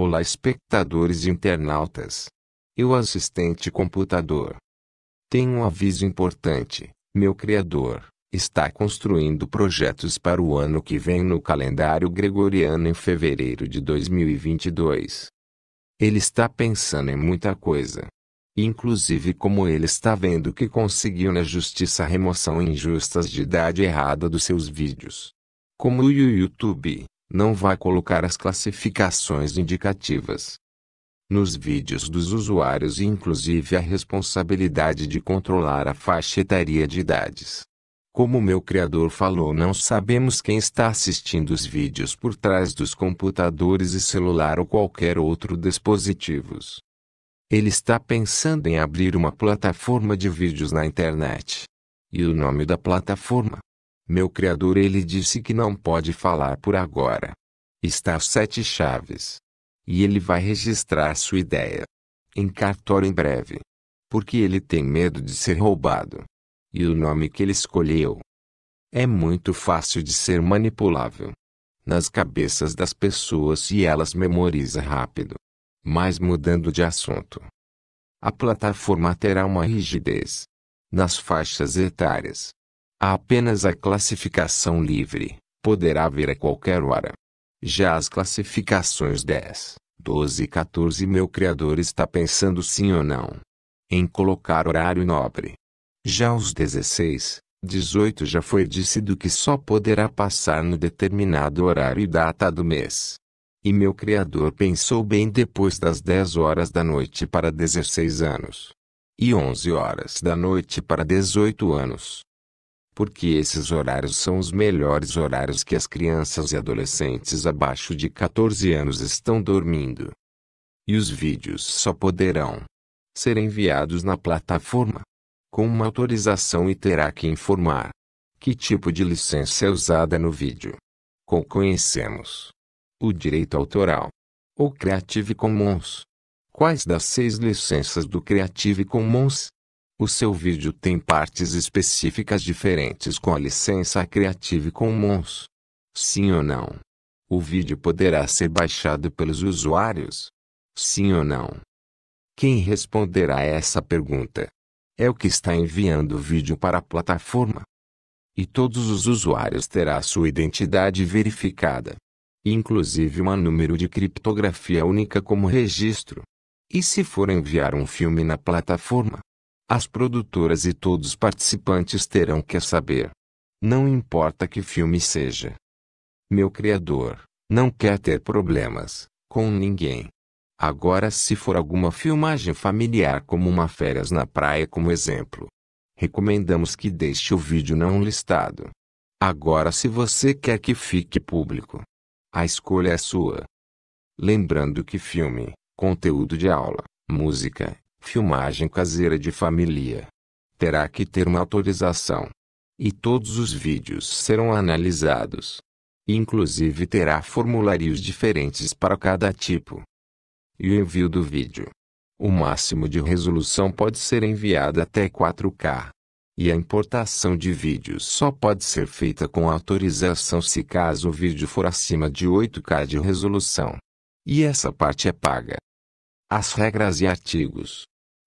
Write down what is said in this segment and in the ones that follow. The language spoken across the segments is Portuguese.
Olá espectadores e internautas. Eu assistente computador. Tenho um aviso importante. Meu criador está construindo projetos para o ano que vem no calendário gregoriano em fevereiro de 2022. Ele está pensando em muita coisa. Inclusive como ele está vendo que conseguiu na justiça remoção injustas de idade errada dos seus vídeos. Como o YouTube não vai colocar as classificações indicativas nos vídeos dos usuários e inclusive a responsabilidade de controlar a faixa etária de idades. Como meu criador falou, não sabemos quem está assistindo os vídeos por trás dos computadores e celular ou qualquer outro dispositivos. Ele está pensando em abrir uma plataforma de vídeos na internet. E o nome da plataforma meu Criador ele disse que não pode falar por agora. Está às sete chaves. E ele vai registrar sua ideia. Em cartório em breve. Porque ele tem medo de ser roubado. E o nome que ele escolheu é muito fácil de ser manipulável nas cabeças das pessoas e elas memorizam rápido. Mas mudando de assunto. A plataforma terá uma rigidez nas faixas etárias. Há apenas a classificação livre, poderá haver a qualquer hora. Já as classificações 10, 12 e 14 meu criador está pensando sim ou não em colocar horário nobre. Já os 16, 18 já foi decidido que só poderá passar no determinado horário e data do mês. E meu Criador pensou bem depois das 10 horas da noite para 16 anos. E 11 horas da noite para 18 anos porque esses horários são os melhores horários que as crianças e adolescentes abaixo de 14 anos estão dormindo. E os vídeos só poderão ser enviados na plataforma com uma autorização e terá que informar que tipo de licença é usada no vídeo. Com conhecemos o direito autoral ou Creative Commons. Quais das seis licenças do Creative Commons o seu vídeo tem partes específicas diferentes com a licença Creative Commons. Sim ou não? O vídeo poderá ser baixado pelos usuários? Sim ou não? Quem responderá a essa pergunta? É o que está enviando o vídeo para a plataforma. E todos os usuários terá sua identidade verificada. Inclusive um número de criptografia única como registro. E se for enviar um filme na plataforma? As produtoras e todos os participantes terão que saber. Não importa que filme seja. Meu criador não quer ter problemas com ninguém. Agora, se for alguma filmagem familiar, como uma férias na praia, como exemplo, recomendamos que deixe o vídeo não listado. Agora, se você quer que fique público, a escolha é sua. Lembrando que filme, conteúdo de aula, música Filmagem caseira de família. Terá que ter uma autorização. E todos os vídeos serão analisados. Inclusive terá formulários diferentes para cada tipo. E o envio do vídeo. O máximo de resolução pode ser enviada até 4K. E a importação de vídeos só pode ser feita com autorização se caso o vídeo for acima de 8K de resolução. E essa parte é paga. As regras e artigos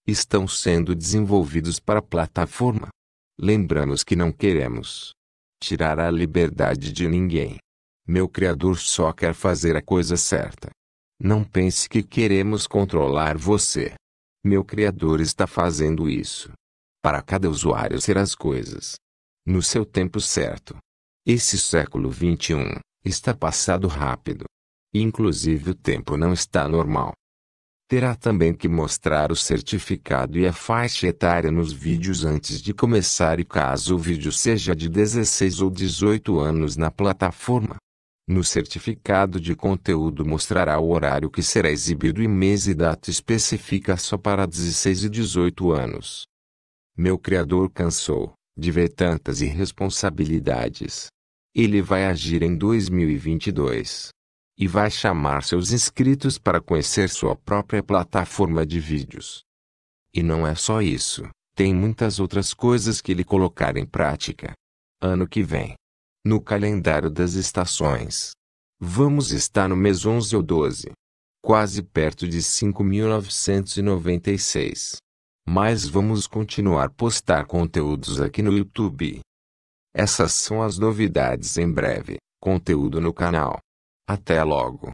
estão sendo desenvolvidos para a plataforma. Lembramos que não queremos tirar a liberdade de ninguém. Meu Criador só quer fazer a coisa certa. Não pense que queremos controlar você. Meu Criador está fazendo isso. Para cada usuário ser as coisas. No seu tempo certo. Esse século XXI está passado rápido. Inclusive o tempo não está normal. Terá também que mostrar o certificado e a faixa etária nos vídeos antes de começar e caso o vídeo seja de 16 ou 18 anos na plataforma. No certificado de conteúdo mostrará o horário que será exibido e mês e data específica só para 16 e 18 anos. Meu Criador cansou de ver tantas irresponsabilidades. Ele vai agir em 2022 e vai chamar seus inscritos para conhecer sua própria plataforma de vídeos. E não é só isso, tem muitas outras coisas que ele colocar em prática. Ano que vem, no calendário das estações, vamos estar no mês 11 ou 12, quase perto de 5.996. Mas vamos continuar postar conteúdos aqui no YouTube. Essas são as novidades em breve, conteúdo no canal. Até logo!